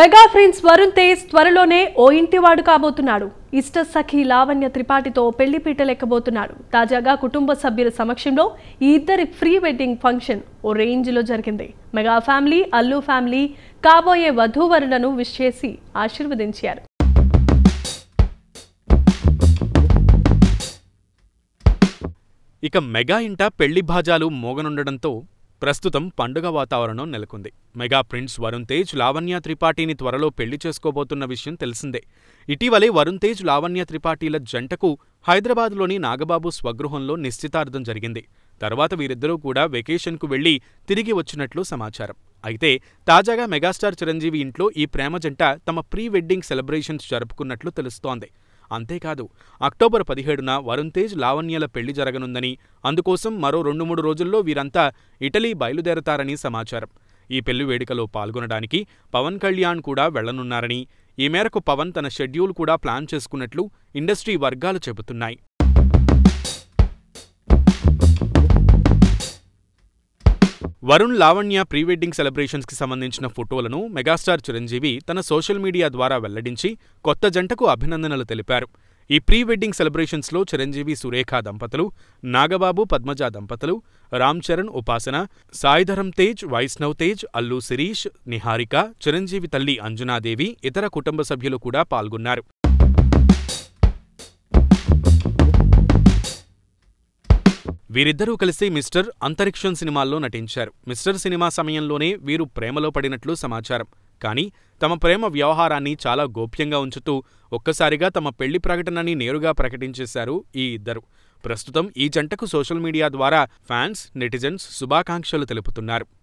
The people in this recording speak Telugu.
మెగా ఫ్రెండ్స్ వరుణ్ తేజ్ త్వరలోనే ఓ ఇంటివాడు కాబోతున్నాడు ఇష్ట సఖి లావణ్య త్రిపాఠితో పెళ్లి పీటలెక్కబోతున్నాడు తాజాగా కుటుంబ సభ్యుల సమక్షంలో ఈ ఇద్దరి ప్రీ వెడ్డింగ్ ఫంక్షన్ ఓ రేంజ్లో జరిగింది మెగా ఫ్యామిలీ అల్లు ఫ్యామిలీ కాబోయే వధూవరులను విష్ చేసి ఆశీర్వదించారు ఇక మెగా ఇంట పెళ్లి భాజాలు మోగనుండడంతో ప్రస్తుతం పండుగ వాతావరణం నెలకొంది మెగా ప్రిన్స్ వరుణ్ తేజ్ లావణ్య త్రిపాఠిని త్వరలో పెళ్లి చేసుకోబోతున్న విషయం తెలిసిందే ఇటీవలే వరుణ్ తేజ్ లావణ్య త్రిపాఠీల జంటకు హైదరాబాద్లోని నాగబాబు స్వగృహంలో నిశ్చితార్థం జరిగింది తర్వాత వీరిద్దరూ కూడా వెకేషన్కు వెళ్లి తిరిగి వచ్చినట్లు సమాచారం అయితే తాజాగా మెగాస్టార్ చిరంజీవి ఇంట్లో ఈ ప్రేమ జంట తమ ప్రీ వెడ్డింగ్ సెలబ్రేషన్స్ జరుపుకున్నట్లు తెలుస్తోంది అంతేకాదు అక్టోబర్ పదిహేడున వరుణ్ తేజ్ లావణ్యల పెళ్లి జరగనుందని అందుకోసం మరో రెండు మూడు రోజుల్లో వీరంతా ఇటలీ బయలుదేరతారని సమాచారం ఈ పెళ్లి వేడుకలో పాల్గొనడానికి పవన్ కళ్యాణ్ కూడా వెళ్లనున్నారని ఈ మేరకు పవన్ తన షెడ్యూల్ కూడా ప్లాన్ చేసుకున్నట్లు ఇండస్ట్రీ వర్గాలు చెబుతున్నాయి వరుణ్ లావణ్య ప్రీ వెడ్డింగ్ సెలబ్రేషన్స్కి సంబంధించిన ఫోటోలను మెగాస్టార్ చిరంజీవి తన సోషల్ మీడియా ద్వారా వెల్లడించి కొత్త జంటకు అభినందనలు తెలిపారు ఈ ప్రీ వెడ్డింగ్ సెలబ్రేషన్స్లో చిరంజీవి సురేఖ దంపతులు నాగబాబు పద్మజ దంపతులు రామ్ చరణ్ ఉపాసన సాయిధరం తేజ్ వైష్ణవ్ తేజ్ అల్లు శిరీష్ నిహారిక చిరంజీవి తల్లి అంజనాదేవి ఇతర కుటుంబ సభ్యులు కూడా పాల్గొన్నారు వీరిద్దరూ కలిసి మిస్టర్ అంతరిక్షం సినిమాల్లో నటించారు మిస్టర్ సినిమా సమయంలోనే వీరు ప్రేమలో పడినట్లు సమాచారం కానీ తమ ప్రేమ వ్యవహారాన్ని చాలా గోప్యంగా ఉంచుతూ ఒక్కసారిగా తమ పెళ్లి ప్రకటనని నేరుగా ప్రకటించేశారు ఈ ఇద్దరు ప్రస్తుతం ఈ జంటకు సోషల్ మీడియా ద్వారా ఫ్యాన్స్ నెటిజన్స్ శుభాకాంక్షలు తెలుపుతున్నారు